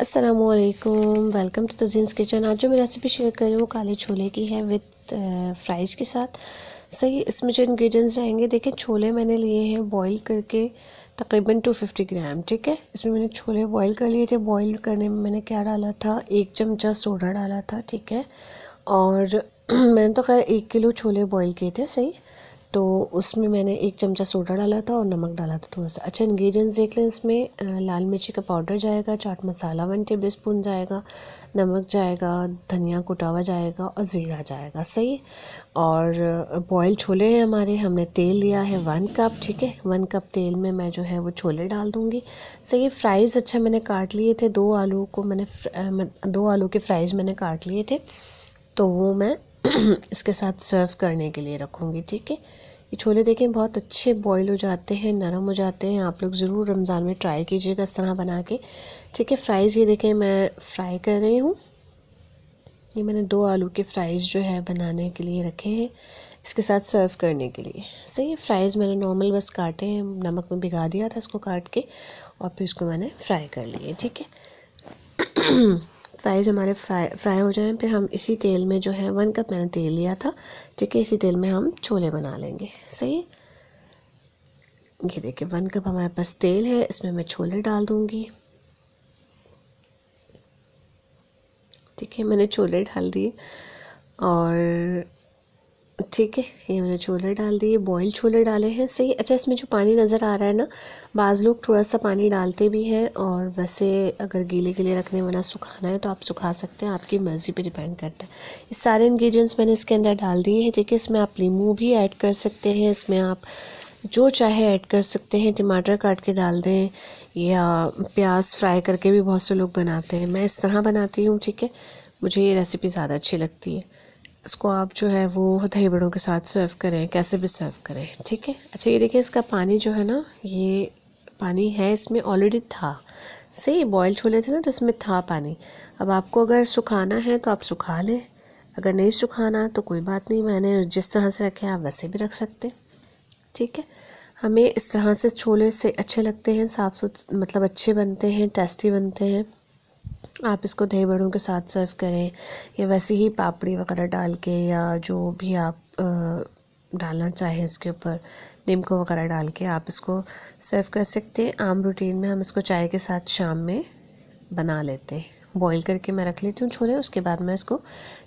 असलकुम welcome to तजीन्स kitchen आज जो मैं रेसिपी शेयर कर रही हूँ वो काले छोले की है विथ फ्राइज़ uh, के साथ सही इसमें जो इन्ग्रीडियंट्स रहेंगे देखिए छोले मैंने लिए हैं बॉईल करके तकरीबन 250 ग्राम ठीक है इसमें मैंने छोले बॉईल कर लिए थे बॉईल करने में मैंने क्या डाला था एक चमचा सोडा डाला था ठीक है और मैंने तो खैर एक किलो छोले बॉयल किए थे सही तो उसमें मैंने एक चमचा सोडा डाला था और नमक डाला था थोड़ा सा अच्छा इंग्रेडिएंट्स देख लें इसमें लाल मिर्ची का पाउडर जाएगा chaat masala one tablespoon जाएगा नमक जाएगा धनिया कुटावा जाएगा और ज़ीरा जाएगा सही और बॉयल छोले हैं हमारे हमने तेल लिया है वन कप ठीक है वन कप तेल में मैं जो है वो छोले डाल दूँगी सही फ्राइज़ अच्छा मैंने काट लिए थे दो आलू को मैंने दो आलू के फ्राइज़ मैंने काट लिए थे तो वो मैं इसके साथ सर्व करने के लिए रखूँगी ठीक है ये छोले देखें बहुत अच्छे बॉईल हो जाते हैं नरम हो जाते हैं आप लोग ज़रूर रमज़ान में ट्राई कीजिएगा इस तरह बना के ठीक है फ्राइज़ ये देखें मैं फ्राई कर रही हूँ ये मैंने दो आलू के फ्राइज़ जो है बनाने के लिए रखे हैं इसके साथ सर्व करने के लिए सही है फ्राइज़ मैंने नॉर्मल बस काटे हैं नमक में भिगा दिया था इसको काट के और फिर इसको मैंने फ्राई कर लिए ठीक है फ्राइज़ हमारे फ्राई फ्राई हो जाएं फिर हम इसी तेल में जो है वन कप मैंने तेल लिया था ठीक है इसी तेल में हम छोले बना लेंगे सही ये देखिए वन कप हमारे पास तेल है इसमें मैं छोले डाल दूँगी ठीक है मैंने छोले डाल दिए और ठीक है ये मैंने छोले डाल दिए बॉयल छोले डाले हैं सही अच्छा इसमें जो पानी नज़र आ रहा है ना बाज़ लोग थोड़ा सा पानी डालते भी हैं और वैसे अगर गीले गीले रखने वाला सुखाना है तो आप सुखा सकते हैं आपकी मर्ज़ी पे डिपेंड करता है इस सारे इंग्रेडिएंट्स मैंने इसके अंदर डाल दिए हैं ठीक है इसमें आप लीमू भी ऐड कर सकते हैं इसमें आप जो चाहे ऐड कर सकते हैं टमाटर काट के डाल दें या प्याज फ्राई करके भी बहुत से लोग बनाते हैं मैं इस तरह बनाती हूँ ठीक है मुझे ये रेसिपी ज़्यादा अच्छी लगती है इसको आप जो है वो दही बड़ों के साथ सर्व करें कैसे भी सर्व करें ठीक है अच्छा ये देखिए इसका पानी जो है ना ये पानी है इसमें ऑलरेडी था से बॉयल छोले थे ना तो इसमें था पानी अब आपको अगर सुखाना है तो आप सुखा लें अगर नहीं सुखाना तो कोई बात नहीं मैंने जिस तरह से रखे आप वैसे भी रख सकते हैं ठीक है हमें इस तरह से छोले से अच्छे लगते हैं साफ़ सुथ मतलब अच्छे बनते हैं टेस्टी बनते हैं आप इसको दही बड़ों के साथ सर्व करें या वैसे ही पापड़ी वगैरह डाल के या जो भी आप डालना चाहें इसके ऊपर निम्को वगैरह डाल के आप इसको सर्व कर सकते हैं आम रूटीन में हम इसको चाय के साथ शाम में बना लेते हैं बॉईल करके मैं रख लेती हूँ छोले उसके बाद मैं इसको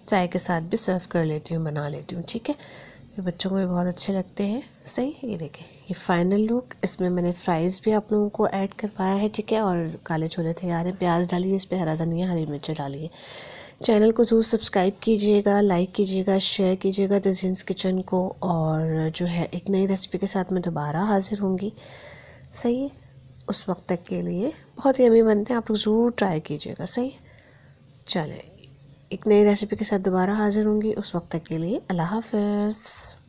चाय के साथ भी सर्व कर लेती हूँ बना लेती हूँ ठीक है ये बच्चों को भी बहुत अच्छे लगते हैं सही है ये देखें ये फाइनल लुक इसमें मैंने फ्राइज़ भी आप लोगों को ऐड करवाया है ठीक है और काले छोले तैयार हैं प्याज डालिए इस पर हरा धनिया हरी मिर्च डालिए चैनल को ज़रूर सब्सक्राइब कीजिएगा लाइक कीजिएगा शेयर कीजिएगा दजीन्स किचन को और जो है एक नई रेसिपी के साथ मैं दोबारा हाज़िर होंगी सही है उस वक्त तक के लिए बहुत ही अमी बनते हैं आप लोग ज़रूर ट्राई कीजिएगा सही चले एक नई रेसिपी के साथ दोबारा हाज़िर होंगी उस वक्त तक के लिए अल्लाह हाफ